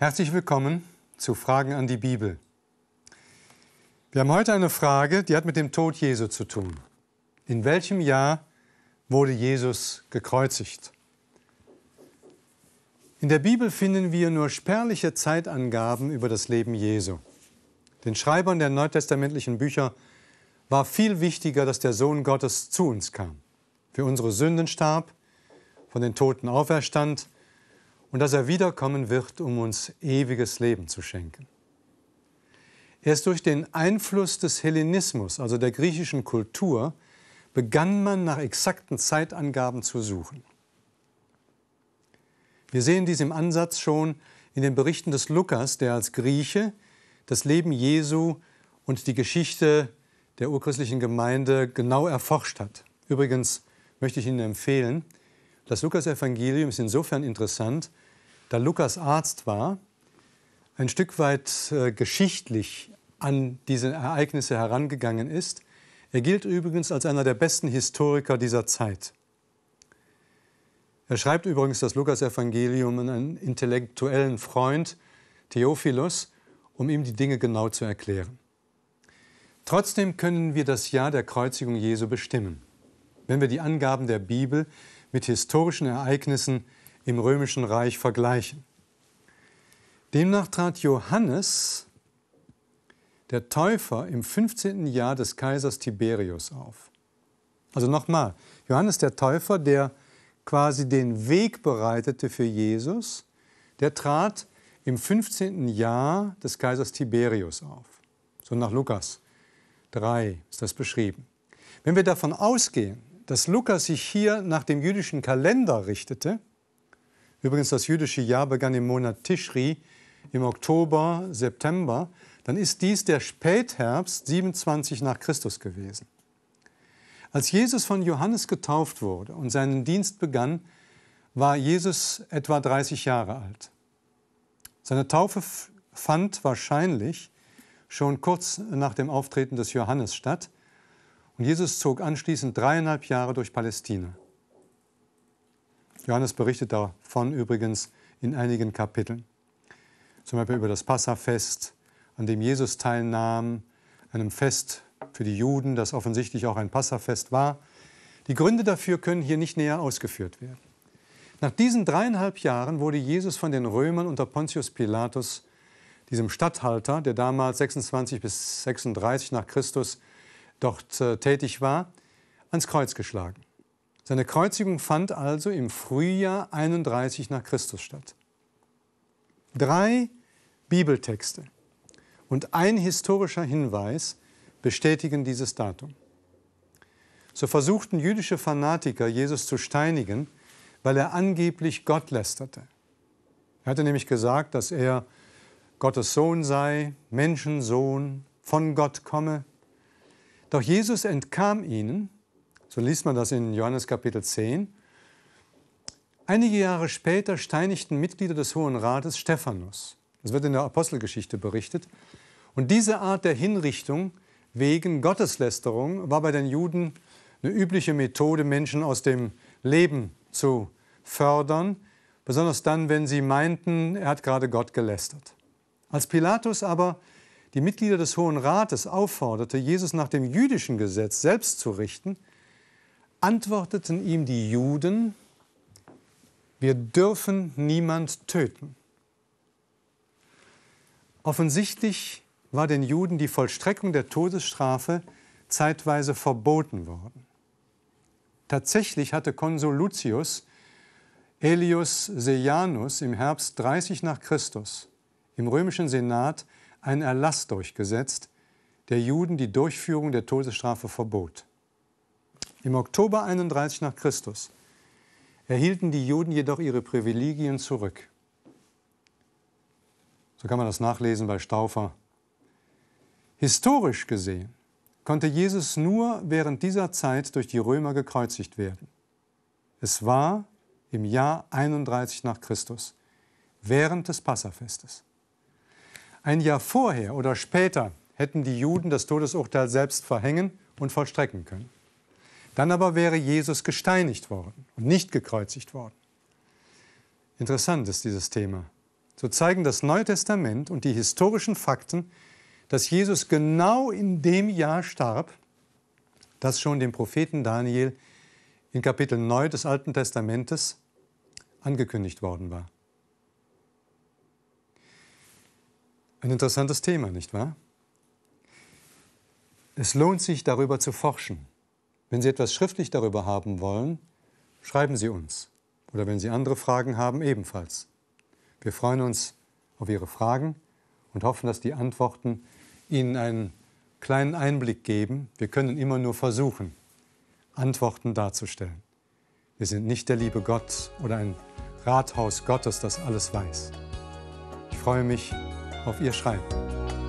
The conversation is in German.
Herzlich willkommen zu Fragen an die Bibel. Wir haben heute eine Frage, die hat mit dem Tod Jesu zu tun. In welchem Jahr wurde Jesus gekreuzigt? In der Bibel finden wir nur spärliche Zeitangaben über das Leben Jesu. Den Schreibern der neutestamentlichen Bücher war viel wichtiger, dass der Sohn Gottes zu uns kam, für unsere Sünden starb, von den Toten auferstand, und dass er wiederkommen wird, um uns ewiges Leben zu schenken. Erst durch den Einfluss des Hellenismus, also der griechischen Kultur, begann man nach exakten Zeitangaben zu suchen. Wir sehen dies im Ansatz schon in den Berichten des Lukas, der als Grieche das Leben Jesu und die Geschichte der urchristlichen Gemeinde genau erforscht hat. Übrigens möchte ich Ihnen empfehlen, das Lukas-Evangelium ist insofern interessant, da Lukas Arzt war, ein Stück weit äh, geschichtlich an diese Ereignisse herangegangen ist. Er gilt übrigens als einer der besten Historiker dieser Zeit. Er schreibt übrigens das Lukas-Evangelium an einen intellektuellen Freund, Theophilus, um ihm die Dinge genau zu erklären. Trotzdem können wir das Jahr der Kreuzigung Jesu bestimmen, wenn wir die Angaben der Bibel mit historischen Ereignissen im römischen Reich vergleichen. Demnach trat Johannes, der Täufer, im 15. Jahr des Kaisers Tiberius auf. Also nochmal, Johannes der Täufer, der quasi den Weg bereitete für Jesus, der trat im 15. Jahr des Kaisers Tiberius auf. So nach Lukas 3 ist das beschrieben. Wenn wir davon ausgehen, dass Lukas sich hier nach dem jüdischen Kalender richtete. Übrigens, das jüdische Jahr begann im Monat Tischri im Oktober, September. Dann ist dies der Spätherbst 27 nach Christus gewesen. Als Jesus von Johannes getauft wurde und seinen Dienst begann, war Jesus etwa 30 Jahre alt. Seine Taufe fand wahrscheinlich schon kurz nach dem Auftreten des Johannes statt. Und Jesus zog anschließend dreieinhalb Jahre durch Palästina. Johannes berichtet davon übrigens in einigen Kapiteln. Zum Beispiel über das Passafest, an dem Jesus teilnahm, einem Fest für die Juden, das offensichtlich auch ein Passafest war. Die Gründe dafür können hier nicht näher ausgeführt werden. Nach diesen dreieinhalb Jahren wurde Jesus von den Römern unter Pontius Pilatus, diesem Statthalter, der damals 26 bis 36 nach Christus dort äh, tätig war, ans Kreuz geschlagen. Seine Kreuzigung fand also im Frühjahr 31 nach Christus statt. Drei Bibeltexte und ein historischer Hinweis bestätigen dieses Datum. So versuchten jüdische Fanatiker, Jesus zu steinigen, weil er angeblich Gott lästerte. Er hatte nämlich gesagt, dass er Gottes Sohn sei, Menschensohn, von Gott komme. Doch Jesus entkam ihnen, so liest man das in Johannes Kapitel 10. Einige Jahre später steinigten Mitglieder des Hohen Rates Stephanus. Das wird in der Apostelgeschichte berichtet. Und diese Art der Hinrichtung wegen Gotteslästerung war bei den Juden eine übliche Methode, Menschen aus dem Leben zu fördern, besonders dann, wenn sie meinten, er hat gerade Gott gelästert. Als Pilatus aber die Mitglieder des Hohen Rates aufforderte, Jesus nach dem jüdischen Gesetz selbst zu richten, antworteten ihm die Juden, wir dürfen niemand töten. Offensichtlich war den Juden die Vollstreckung der Todesstrafe zeitweise verboten worden. Tatsächlich hatte Konsul Lucius Elius Sejanus im Herbst 30 nach Christus im römischen Senat einen Erlass durchgesetzt, der Juden die Durchführung der Todesstrafe verbot. Im Oktober 31 nach Christus erhielten die Juden jedoch ihre Privilegien zurück. So kann man das nachlesen bei Stauffer. Historisch gesehen konnte Jesus nur während dieser Zeit durch die Römer gekreuzigt werden. Es war im Jahr 31 nach Christus, während des Passafestes. Ein Jahr vorher oder später hätten die Juden das Todesurteil selbst verhängen und vollstrecken können. Dann aber wäre Jesus gesteinigt worden und nicht gekreuzigt worden. Interessant ist dieses Thema. So zeigen das Neue Testament und die historischen Fakten, dass Jesus genau in dem Jahr starb, das schon dem Propheten Daniel in Kapitel 9 des Alten Testamentes angekündigt worden war. Ein interessantes Thema, nicht wahr? Es lohnt sich, darüber zu forschen. Wenn Sie etwas schriftlich darüber haben wollen, schreiben Sie uns. Oder wenn Sie andere Fragen haben, ebenfalls. Wir freuen uns auf Ihre Fragen und hoffen, dass die Antworten Ihnen einen kleinen Einblick geben. Wir können immer nur versuchen, Antworten darzustellen. Wir sind nicht der liebe Gott oder ein Rathaus Gottes, das alles weiß. Ich freue mich, auf Ihr Schreiben.